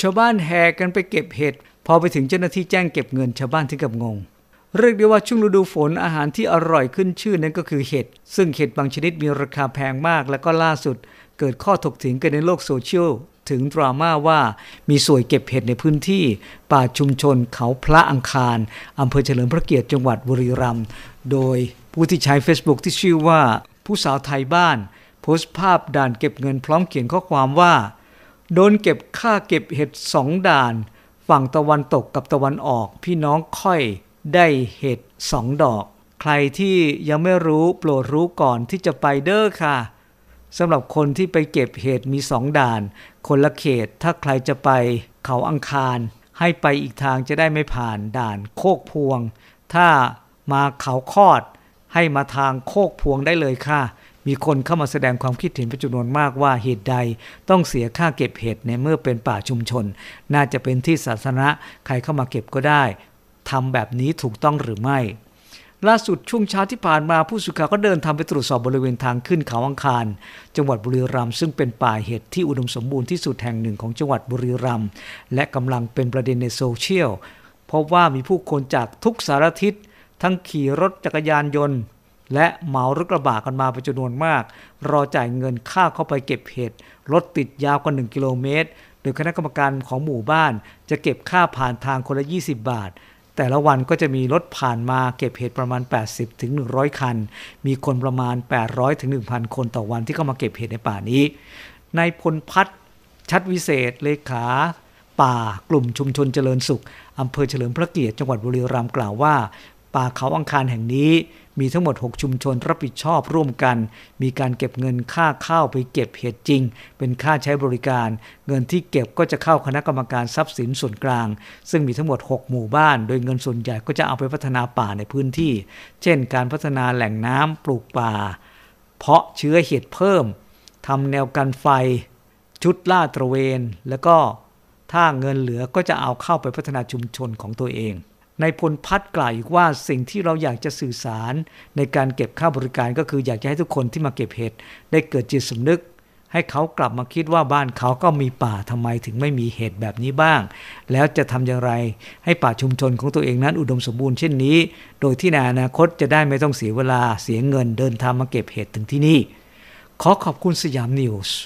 ชาวบ้านแห่กันไปเก็บเห็ดพอไปถึงเจ้าหน้าที่แจ้งเก็บเงินชาวบ้านถึงกับงงเรียกได้ว่าช่วงฤดูฝนอาหารที่อร่อยขึ้นชื่อนั้นก็คือเห็ดซึ่งเห็ดบางชนิดมีราคาแพงมากและก็ล่าสุด เกิดข้อถกเถียงกันในโลกโซเชียลถึงดราม่าว่า มีสวยเก็บเห็ดในพื้นที่ ป่าชุมชนเขาพระอังคารอำเภอเฉลิมพระเกียรติจังหวัดบุรีรัมย์ โดยผู้ที่ใช้ Facebook ที่ชื่อว่า ผู้สาวไทยบ้านโพสต์ภาพด่านเก็บเงินพร้อมเขียนข้อความว่าโดนเก็บค่าเก็บเห็ดสองด่าน ฝั่งตะวันตกกับตะวันออกพี่น้องค่อยได้เห็ดสองดอก ใครที่ยังไม่รู้โปรดรู้ก่อนที่จะไปเด้อค่ะสำหรับคนที่ไปเก็บเห็ดมีสองด่าน คนละเขตถ้าใครจะไป เขาอังคาร ให้ไปอีกทางจะได้ไม่ผ่านด่านโคกพวง ถ้ามาเขาคอดให้มาทางโคกพวงได้เลยค่ะมีคนเข้ามาแสดงความคิดเห็นเป็นจำนวนมากว่าเหตุใดต้องเสียค่าเก็บเห็ดในเมื่อเป็นป่าชุมชน น่าจะเป็นที่สาธารณะใครเข้ามาเก็บก็ได้ทำแบบนี้ถูกต้องหรือไม่ ล่าสุดช่วงเช้าที่ผ่านมาผู้สุขาก็เดินทางไปตรวจสอบบริเวณทางขึ้นเขาอังคาร จังหวัดบุรีรัมย์ซึ่งเป็นป่าเห็ดที่อุดมสมบูรณ์ที่สุดแห่งหนึ่งของ จังหวัดบุรีรัมย์และกำลังเป็นประเด็นในโซเชียลพบว่ามีผู้คนจากทุกสารทิศทั้งขี่รถจักรยานยนต์และเหมารถกระบะกันมาเป็นจำนวนมาก รอจ่ายเงินค่าเข้าไปเก็บเห็ดรถติดยาวกว่า1กิโลเมตรโดยคณะกรรมการของหมู่บ้านจะเก็บค่าผ่านทางคนละ 20 บาท แต่ละวันก็จะมีรถผ่านมาเก็บเห็ดประมาณ 80-100ถึงคัน มีคนประมาณ 800-1,000ถึงคนต่อวันที่เข้ามาเก็บเห็ดในป่านี้นายพลพัฒชัดวิเศษเลขา ป่ากลุ่มชุมชนเจริญสุขอำเภอเฉลิมพระเกียรติจังหวัดบุรีรัมย์กล่าวว่าป่าเขาอังคารแห่งนี้มีทั้งหมด 6 ชุมชนรับผิดชอบร่วมกัน มีการเก็บเงินค่าเข้าไปเก็บเหตุจริง เป็นค่าใช้บริการ เงินที่เก็บก็จะเข้าคณะกรรมการทรัพย์สินส่วนกลาง ซึ่งมีทั้งหมด6หมู่บ้าน โดยเงินส่วนใหญ่ก็จะเอาไปพัฒนาป่าในพื้นที่ เช่น การพัฒนาแหล่งน้ำปลูกป่า เพาะเชื้อเห็ดเพิ่ม ทำแนวกันไฟ ชุดล่าตระเวนแล้วก็ถ้าเงินเหลือก็จะเอาเข้าไปพัฒนาชุมชนของตัวเองในพลพัดกล่าวอีกว่าสิ่งที่เราอยากจะสื่อสารในการเก็บค่าบริการก็คืออยากจะให้ทุกคนที่มาเก็บเห็ดได้เกิดจิตสำนึก ให้เขากลับมาคิดว่าบ้านเขาก็มีป่าทำไมถึงไม่มีเห็ดแบบนี้บ้าง แล้วจะทำอย่างไรให้ป่าชุมชนของตัวเองนั้นอุดมสมบูรณ์เช่นนี้ โดยที่ในอนาคตจะได้ไม่ต้องเสียเวลาเสียเงิน เดินทางมาเก็บเห็ดถึงที่นี่ขอขอบคุณสยามนิวส์